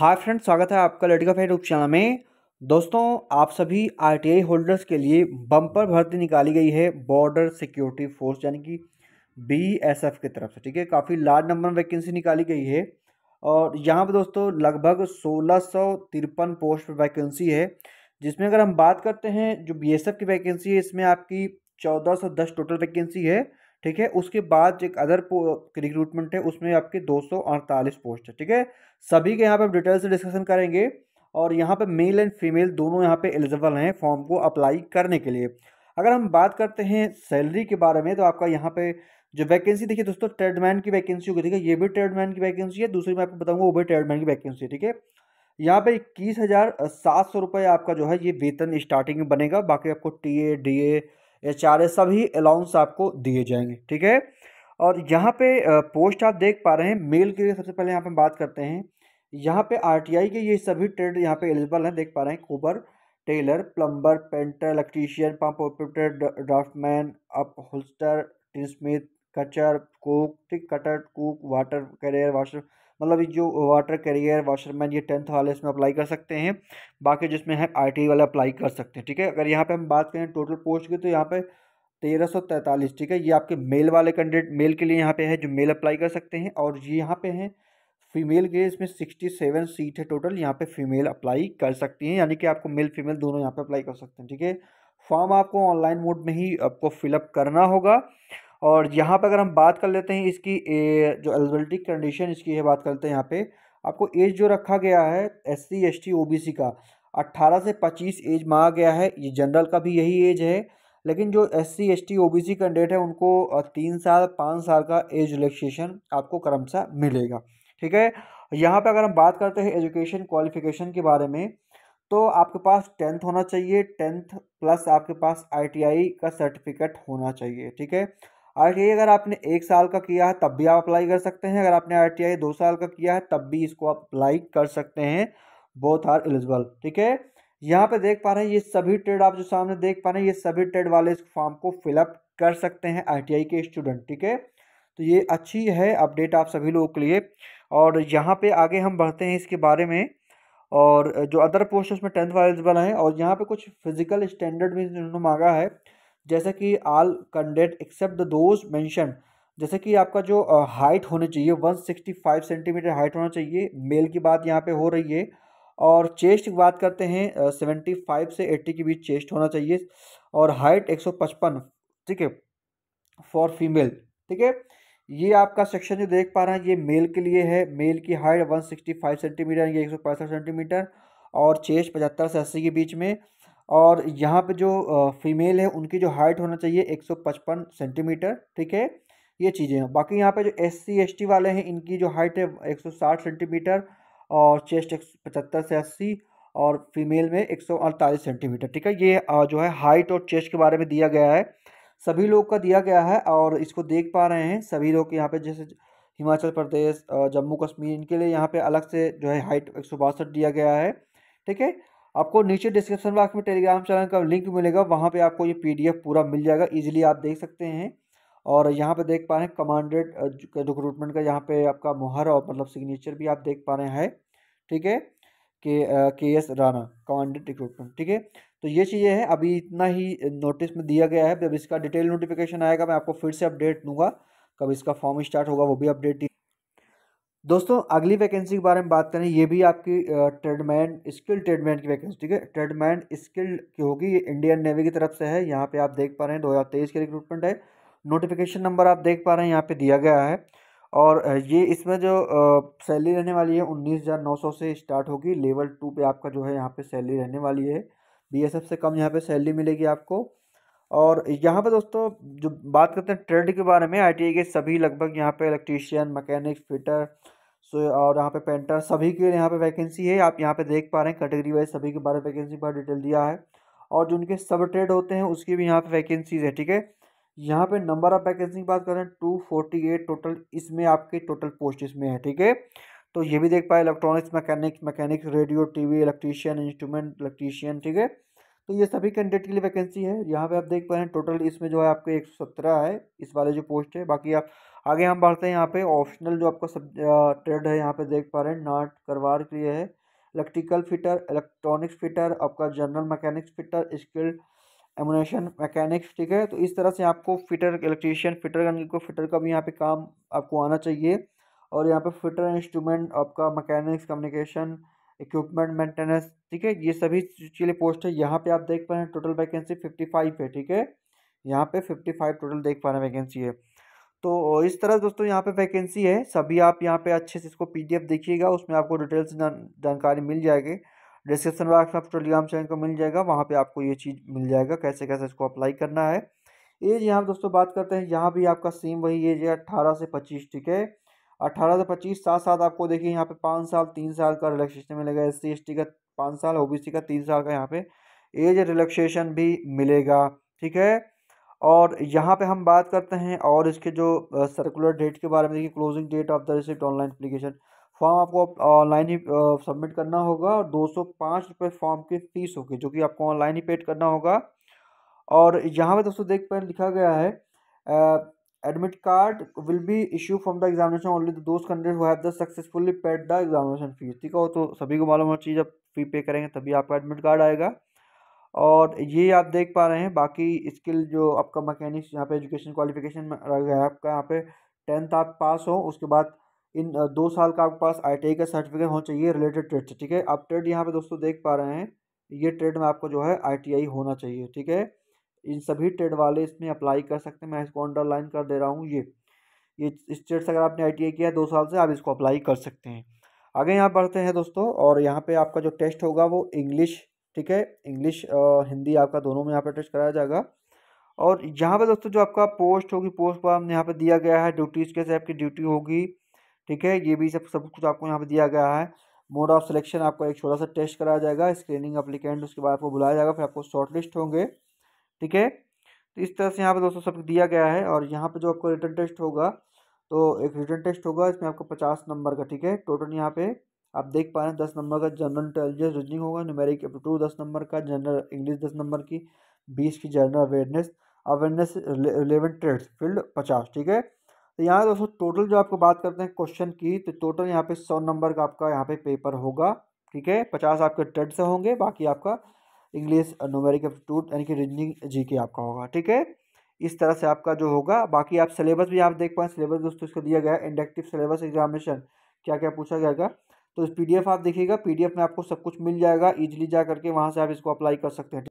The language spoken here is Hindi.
हाय फ्रेंड स्वागत है आपका लड़का फेट उप चैनल में दोस्तों आप सभी आरटीआई होल्डर्स के लिए बम्पर भर्ती निकाली गई है बॉर्डर सिक्योरिटी फोर्स यानी कि बीएसएफ की तरफ से ठीक है काफ़ी लार्ज नंबर में वैकेंसी निकाली गई है और यहाँ पर दोस्तों लगभग सोलह सौ तिरपन पोस्ट पर वैकेंसी है जिसमें अगर हम बात करते हैं जो बी की वैकेंसी है इसमें आपकी चौदह सौ दस टोटल वैकेंसी है ठीक है उसके बाद एक अदर रिक्रूटमेंट है उसमें आपके दो पोस्ट है ठीक है सभी के यहाँ पर डिटेल से डिस्कशन करेंगे और यहाँ पर मेल एंड फीमेल दोनों यहाँ पर एलिजिबल हैं फॉर्म को अप्लाई करने के लिए अगर हम बात करते हैं सैलरी के बारे में तो आपका यहाँ पे जो वैकेंसी देखिए दोस्तों ट्रेडमैन की वैकेंसी होगी ठीक है ये भी ट्रेडमैन की वैकेंसी है दूसरी मैं आपको बताऊँगा वो भी ट्रेडमैन की वैकेंसी है ठीक है यहाँ पे इक्कीस हज़ार सात सौ रुपये आपका जो है ये वेतन स्टार्टिंग में बनेगा बाकी आपको T A D A H R S सभी अलाउंस आपको दिए जाएंगे ठीक है और यहाँ पे पोस्ट आप देख पा रहे हैं मेल के लिए सबसे पहले यहाँ पे बात करते हैं यहाँ पे आरटीआई के ये सभी ट्रेड यहाँ पे एलिजिबल हैं देख पा रहे हैं cobbler tailor plumber painter electrician pump operator draftman upholster tinsmith कचर कोक ठीक cutter cook water carrier washer मतलब जो वाटर कैरियर वाशरमैन ये टेंथ वाले इसमें अप्लाई कर सकते हैं बाकी जिसमें है आई e वाला अप्लाई कर सकते हैं ठीक है अगर यहाँ पर हम बात करें टोटल पोस्ट की तो यहाँ पर तेरह सौ तैंतालीस ठीक है ये आपके मेल वाले कैंडिडेट मेल के लिए यहाँ पे है जो मेल अप्लाई कर सकते हैं और ये यहाँ पे हैं फीमेल के इसमें सिक्सटी सेवन सीट है टोटल यहाँ पे फीमेल अप्लाई कर सकती हैं यानी कि आपको मेल फीमेल दोनों यहाँ पे अप्लाई कर सकते हैं ठीक है फॉर्म आपको ऑनलाइन मोड में ही आपको फिलअप करना होगा और यहाँ पर अगर हम बात कर लेते हैं इसकी ए, जो एलिजिबिलिटी कंडीशन इसकी है बात करते हैं यहाँ पे आपको एज जो रखा गया है S C S T O B C का अट्ठारह से पच्चीस एज मांगा गया है ये जनरल का भी यही एज है लेकिन जो S C S T O B C candidate है उनको तीन साल पाँच साल का एज रिलेक्सेशन आपको सा मिलेगा ठीक है यहाँ पर अगर हम बात करते हैं एजुकेशन क्वालिफिकेशन के बारे में तो आपके पास टेंथ होना चाहिए टेंथ प्लस आपके पास आई टी आई का सर्टिफिकेट होना चाहिए ठीक है आर अगर आपने एक साल का किया है तब भी आप अप्लाई कर सकते हैं अगर आपने आर दो साल का किया है तब भी इसको आप अप्लाई कर सकते हैं बोथ आर एलिजिबल ठीक है यहाँ पे देख पा रहे हैं ये सभी ट्रेड आप जो सामने देख पा रहे हैं ये सभी ट्रेड वाले इस फॉर्म को फिलअप कर सकते हैं आई के स्टूडेंट ठीक है तो ये अच्छी है अपडेट आप सभी लोगों के लिए और यहाँ पे आगे हम बढ़ते हैं इसके बारे में और जो अदर पोस्ट उसमें टेंथ वाले एलिजिबल हैं और यहाँ पे कुछ फिजिकल स्टैंडर्ड भी इन्होंने मांगा है जैसे कि all candidate except the those mention जैसे कि आपका जो हाइट होनी चाहिए one sixty five centimetre height होना चाहिए मेल की बात यहाँ पे हो रही है और चेस्ट की बात करते हैं सेवेंटी फाइव से एट्टी के बीच चेस्ट होना चाहिए और हाइट एक सौ पचपन ठीक है फॉर फीमेल ठीक है ये आपका सेक्शन जो देख पा रहे हैं ये मेल के लिए है मेल की height one sixty five centimetre ये एक सौ पैंसठ सेंटीमीटर और चेस्ट पचहत्तर से अस्सी के बीच में और यहाँ पे जो फीमेल है उनकी जो हाइट होना चाहिए 155 सेंटीमीटर ठीक है ये चीज़ें हैं बाकी यहाँ पे जो एस सी वाले हैं इनकी जो हाइट है 160 सेंटीमीटर और चेस्ट एक पचहत्तर से अस्सी और फीमेल में एक सेंटीमीटर ठीक है ये जो है हाइट और चेस्ट के बारे में दिया गया है सभी लोग का दिया गया है और इसको देख पा रहे हैं सभी लोग यहाँ पे जैसे हिमाचल प्रदेश जम्मू कश्मीर इनके लिए यहाँ पे अलग से जो है हाइट एक दिया गया है ठीक है आपको नीचे डिस्क्रिप्शन बॉक्स में टेलीग्राम चैनल का लिंक मिलेगा वहाँ पे आपको ये पीडीएफ पूरा मिल जाएगा इजीली आप देख सकते हैं और यहाँ पे देख पा रहे हैं कमांडेड रिक्रूटमेंट का यहाँ पे आपका मुहर और मतलब सिग्नेचर भी आप देख पा रहे हैं ठीक है के के एस राणा कमांडेड रिक्रूटमेंट ठीक है तो ये चीज़ें हैं अभी इतना ही नोटिस में दिया गया है जब इसका डिटेल नोटिफिकेशन आएगा मैं आपको फिर से अपडेट दूंगा कब इसका फॉर्म स्टार्ट होगा वो भी अपडेट दोस्तों अगली वैकेंसी के बारे में बात करें ये भी आपकी ट्रेडमैन स्किल ट्रेडमैन की वैकेंसी ठीक है ट्रेडमैन स्किल्ड की होगी ये इंडियन नेवी की तरफ से है यहाँ पे आप देख पा रहे हैं दो हज़ार तेईस की रिक्रूटमेंट है नोटिफिकेशन नंबर आप देख पा रहे हैं यहाँ पे दिया गया है और ये इसमें जो सैलरी रहने वाली है उन्नीस हज़ार नौ सौ से स्टार्ट होगी लेवल टू पर आपका जो है यहाँ पर सैलरी रहने वाली है बी से कम यहाँ पर सैलरी मिलेगी आपको और यहाँ पर दोस्तों जो बात करते हैं ट्रेड के बारे में आई के सभी लगभग यहाँ पे इलेक्ट्रीशियन मैकेनिक फिटर सो और यहाँ पे पेंटर सभी के यहाँ पे वैकेंसी है आप यहाँ पे देख पा रहे हैं कैटेगरी वाइज सभी के बारे में वैकेंसी पर डिटेल दिया है और जो उनके सब ट्रेड होते हैं उसकी भी यहाँ पे वैकेंसीज है ठीक है यहाँ पे नंबर ऑफ वैकेंसी की बात करें टू फोर्टी एट टोटल इसमें आपके टोटल पोस्ट इसमें है ठीक है तो ये भी देख पाए इलेक्ट्रॉनिक्स मैकेनिक्स मकैनिक रेडियो वी इलेक्ट्रीशियन इंस्ट्रूमेंट इलेक्ट्रीशियन ठीक है तो ये सभी कैंडिडेट के लिए वैकेंसी है यहाँ पे आप देख पा रहे हैं टोटल इसमें जो है आपके एक सौ सत्रह है इस वाले जो पोस्ट है बाकी आप आगे हम बढ़ते हैं यहाँ पे ऑप्शनल जो आपका सब ट्रेड है यहाँ पे देख पा रहे हैं नाट करवार के लिए है इलेक्ट्रिकल फिटर इलेक्ट्रॉनिक्स फिटर आपका general mechanics fitter skilled ammunition mechanics ठीक है तो इस तरह से आपको फिटर इलेक्ट्रीशियन फिटर को फिटर का भी यहाँ पे काम आपको आना चाहिए और यहाँ पे फिटर इंस्ट्रूमेंट आपका मैकेनिक्स कम्युनिकेशन इक्विपमेंट मेंटेनेंस ठीक है ये सभी चीज़ें पोस्ट है यहाँ पे आप देख पा रहे हैं टोटल वैकेंसी फिफ्टी फाइव है ठीक है यहाँ पे फिफ्टी फाइव टोटल देख पा रहे हैं वैकेंसी है तो इस तरह दोस्तों यहाँ पे वैकेंसी है सभी आप यहाँ पे अच्छे से इसको पीडीएफ देखिएगा उसमें आपको डिटेल्स जानकारी मिल जाएगी डिस्क्रिप्शन बॉक्स में टेलीग्राम चैनल को मिल जाएगा वहाँ पर आपको ये चीज़ मिल जाएगा कैसे कैसे इसको अप्लाई करना है एज यहाँ दोस्तों बात करते हैं यहाँ भी आपका सेम वही एज है अट्ठारह से पच्चीस ठीक है अठारह से पच्चीस साथ साथ आपको देखिए यहाँ पे पाँच साल तीन साल का रिलैक्सेशन मिलेगा एस सी का पाँच साल ओ का तीन साल का यहाँ पे एज रिलैक्सेशन भी मिलेगा ठीक है और यहाँ पे हम बात करते हैं और इसके जो सर्कुलर डेट के बारे में देखिए closing date of the receipt online application form आपको ऑनलाइन ही सबमिट करना होगा और दो सौ पाँच रुपये फॉर्म की फ़ीस होगी जो कि आपको ऑनलाइन ही पेड करना होगा और यहाँ पे दोस्तों देख पर लिखा गया है admit card will be issue from the examination only to those candidates who have the successfully paid the examination ठीक है वो तो सभी को मालूम होना चाहिए जब फी पे करेंगे तभी आपका एडमिट कार्ड आएगा और ये आप देख पा रहे हैं बाकी स्किल जो आपका मैकेनिक्स यहाँ पे एजुकेशन क्वालिफिकेशन में रह गया है आपका यहाँ पे टेंथ आप पास हो उसके बाद इन दो साल का आपके पास आई का सर्टिफिकेट होना चाहिए रिलेटेड ट्रेड से ठीक है आप ट्रेड यहाँ पे दोस्तों देख पा रहे हैं ये ट्रेड में आपको जो है आई होना चाहिए ठीक है इन सभी ट्रेड वाले इसमें अप्लाई कर सकते हैं मैं इसको अंडरलाइन कर दे रहा हूँ ये ये इस ट्रेड से अगर आपने आई किया है दो साल से आप इसको अप्लाई कर सकते हैं आगे यहाँ बढ़ते हैं दोस्तों और यहाँ पे आपका जो टेस्ट होगा वो इंग्लिश ठीक है इंग्लिश हिंदी आपका दोनों में यहाँ पर टेस्ट कराया जाएगा और यहाँ पर दोस्तों जो आपका पोस्ट होगी पोस्ट पर हमने यहाँ पर दिया गया है ड्यूटीज़ कैसे आपकी ड्यूटी होगी ठीक है ये भी सब सब कुछ आपको यहाँ पर दिया गया है मोड ऑफ सिलेक्शन आपका एक छोटा सा टेस्ट कराया जाएगा स्क्रीनिंग अप्लीकेंट उसके बाद आपको बुलाया जाएगा फिर आपको शॉर्ट लिस्ट होंगे ठीक है तो इस तरह से यहाँ पे दोस्तों सब दिया गया है और यहाँ पे जो आपको रिटर्न टेस्ट होगा तो एक रिटर्न टेस्ट होगा इसमें आपको पचास नंबर का ठीक है टोटल यहाँ पे आप देख पा रहे हैं दस नंबर का जनरल इंटेलिजेंस रीजनिंग होगा न्यूमेरिक टू दस नंबर का जनरल इंग्लिश दस नंबर की बीस की general awareness awareness relevant trade field पचास ठीक है तो यहाँ दोस्तों टोटल जो आपको बात करते हैं क्वेश्चन की तो टोटल यहाँ पे सौ नंबर का आपका यहाँ पे पेपर होगा ठीक है पचास आपके ट्रेड से होंगे बाकी आपका इंग्लिश नोमेरिक एप्टीट्यूड यानी कि रीजनिंग जी के आपका होगा ठीक है इस तरह से आपका जो होगा बाकी आप सिलेबस भी आप देख पाएँ सिलेबस दोस्तों इसका दिया गया इंडक्टिव सिलेबस एग्जामिनेशन क्या क्या पूछा जाएगा तो इस पीडीएफ आप देखिएगा पी में आपको सब कुछ मिल जाएगा ईजिली जा करके वहाँ से आप इसको अप्लाई कर सकते हैं